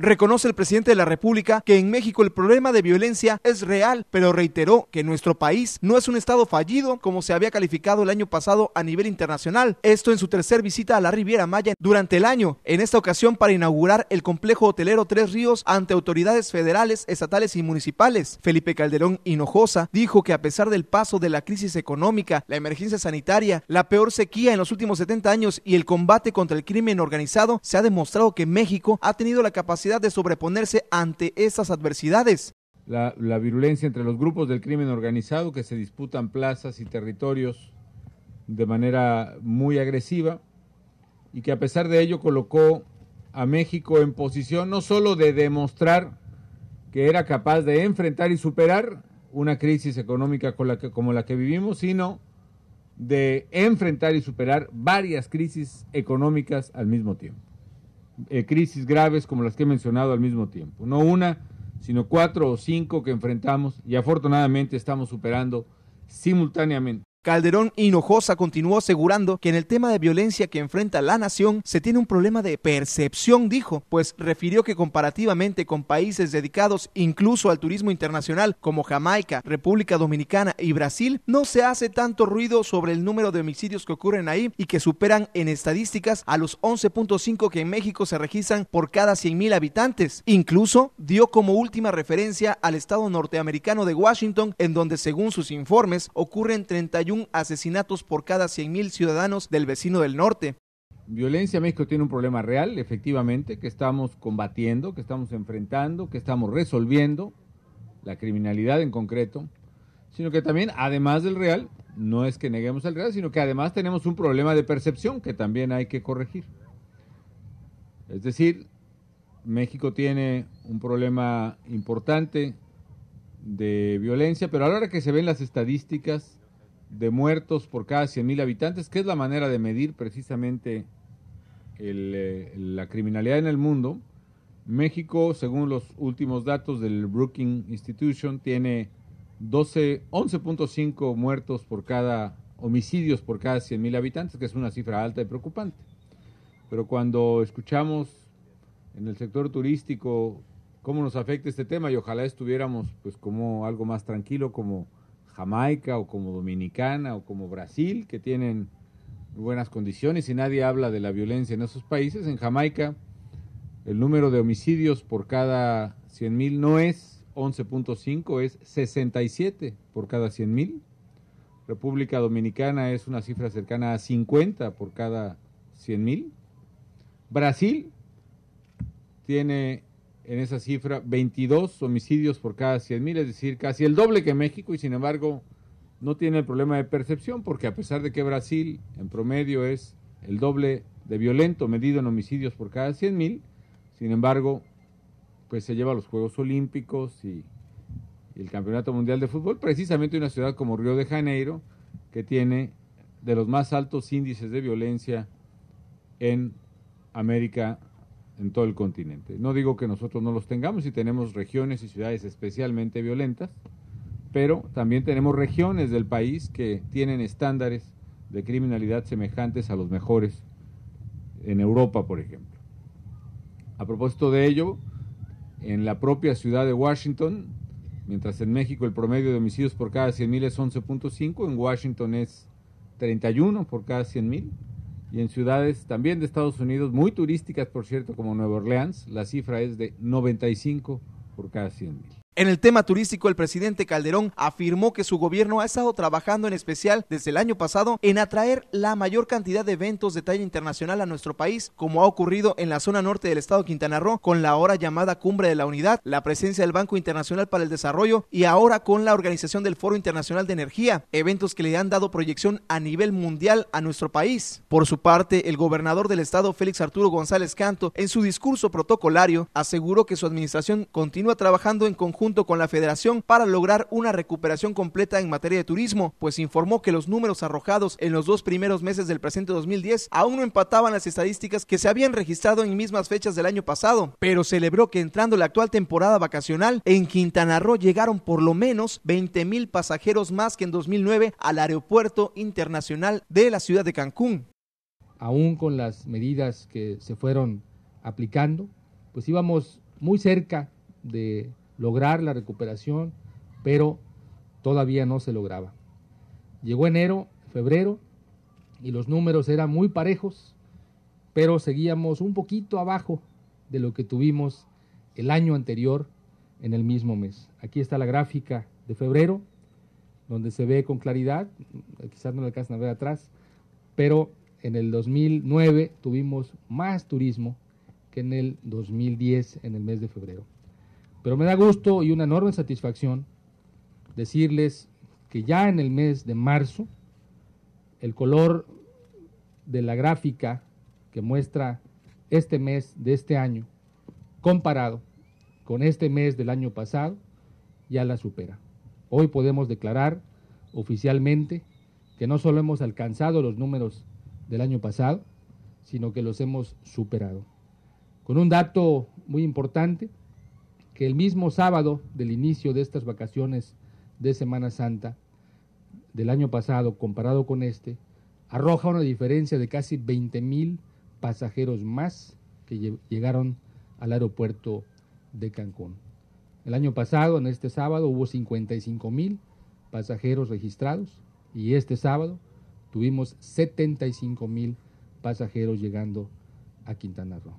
Reconoce el presidente de la República que en México el problema de violencia es real, pero reiteró que nuestro país no es un estado fallido como se había calificado el año pasado a nivel internacional. Esto en su tercer visita a la Riviera Maya durante el año, en esta ocasión para inaugurar el complejo hotelero Tres Ríos ante autoridades federales, estatales y municipales. Felipe Calderón Hinojosa dijo que a pesar del paso de la crisis económica, la emergencia sanitaria, la peor sequía en los últimos 70 años y el combate contra el crimen organizado, se ha demostrado que México ha tenido la capacidad de sobreponerse ante esas adversidades. La, virulencia entre los grupos del crimen organizado que se disputan plazas y territorios de manera muy agresiva y que a pesar de ello colocó a México en posición no sólo de demostrar que era capaz de enfrentar y superar una crisis económica como la que vivimos, sino de enfrentar y superar varias crisis económicas al mismo tiempo. Eh, crisis graves como las que he mencionado al mismo tiempo. No una, sino cuatro o cinco que enfrentamos y afortunadamente estamos superando simultáneamente. Calderón Hinojosa continuó asegurando que en el tema de violencia que enfrenta la nación se tiene un problema de percepción, dijo, pues refirió que comparativamente con países dedicados incluso al turismo internacional como Jamaica, República Dominicana y Brasil, no se hace tanto ruido sobre el número de homicidios que ocurren ahí y que superan en estadísticas a los 11.5 que en México se registran por cada 100.000 habitantes. Incluso dio como última referencia al estado norteamericano de Washington, en donde según sus informes ocurren 31 asesinatos por cada 100.000 ciudadanos del vecino del norte. Violencia, México tiene un problema real, efectivamente, que estamos combatiendo, que estamos enfrentando, que estamos resolviendo, la criminalidad en concreto, sino que también, además del real, no es que neguemos al real, sino que además tenemos un problema de percepción que también hay que corregir. Es decir, México tiene un problema importante de violencia, pero a la hora que se ven las estadísticas, de muertos por cada 100.000 habitantes, que es la manera de medir precisamente eh, la criminalidad en el mundo. México, según los últimos datos del Brookings Institution, tiene 12, 11.5 muertos por cada homicidios por cada 100.000 habitantes, que es una cifra alta y preocupante. Pero cuando escuchamos en el sector turístico cómo nos afecta este tema y ojalá estuviéramos pues como algo más tranquilo como Jamaica o como Dominicana o como Brasil, que tienen buenas condiciones y nadie habla de la violencia en esos países. En Jamaica el número de homicidios por cada 100.000 mil no es 11.5, es 67 por cada 100.000 mil. República Dominicana es una cifra cercana a 50 por cada 100.000 mil. Brasil tiene en esa cifra 22 homicidios por cada 100.000, es decir, casi el doble que México y sin embargo no tiene el problema de percepción porque a pesar de que Brasil en promedio es el doble de violento medido en homicidios por cada 100.000, sin embargo, pues se lleva a los Juegos Olímpicos y, el Campeonato Mundial de Fútbol, precisamente una ciudad como Río de Janeiro, que tiene de los más altos índices de violencia en América en todo el continente. No digo que nosotros no los tengamos y tenemos regiones y ciudades especialmente violentas, pero también tenemos regiones del país que tienen estándares de criminalidad semejantes a los mejores en Europa, por ejemplo. A propósito de ello, en la propia ciudad de Washington, mientras en México el promedio de homicidios por cada 100.000 es 11.5, en Washington es 31 por cada 100.000 y en ciudades también de Estados Unidos, muy turísticas por cierto, como Nueva Orleans, la cifra es de 95 por cada 100 mil. En el tema turístico, el presidente Calderón afirmó que su gobierno ha estado trabajando en especial desde el año pasado en atraer la mayor cantidad de eventos de talla internacional a nuestro país, como ha ocurrido en la zona norte del estado de Quintana Roo con la ahora llamada Cumbre de la Unidad, la presencia del Banco Internacional para el Desarrollo y ahora con la organización del Foro Internacional de Energía, eventos que le han dado proyección a nivel mundial a nuestro país. Por su parte, el gobernador del estado, Félix Arturo González Canto, en su discurso protocolario, aseguró que su administración continúa trabajando en conjunto junto con la federación para lograr una recuperación completa en materia de turismo, pues informó que los números arrojados en los dos primeros meses del presente 2010 aún no empataban las estadísticas que se habían registrado en mismas fechas del año pasado, pero celebró que entrando la actual temporada vacacional, en Quintana Roo llegaron por lo menos 20 mil pasajeros más que en 2009 al aeropuerto internacional de la ciudad de Cancún. Aún con las medidas que se fueron aplicando, pues íbamos muy cerca de lograr la recuperación, pero todavía no se lograba. Llegó enero, febrero, y los números eran muy parejos, pero seguíamos un poquito abajo de lo que tuvimos el año anterior en el mismo mes. Aquí está la gráfica de febrero, donde se ve con claridad, quizás no le alcanzan a ver atrás, pero en el 2009 tuvimos más turismo que en el 2010, en el mes de febrero. Pero me da gusto y una enorme satisfacción decirles que ya en el mes de marzo, el color de la gráfica que muestra este mes de este año comparado con este mes del año pasado ya la supera. Hoy podemos declarar oficialmente que no solo hemos alcanzado los números del año pasado, sino que los hemos superado. Con un dato muy importante, que el mismo sábado del inicio de estas vacaciones de Semana Santa del año pasado comparado con este, arroja una diferencia de casi 20 mil pasajeros más que llegaron al aeropuerto de Cancún. El año pasado, en este sábado, hubo 55 mil pasajeros registrados y este sábado tuvimos 75 mil pasajeros llegando a Quintana Roo.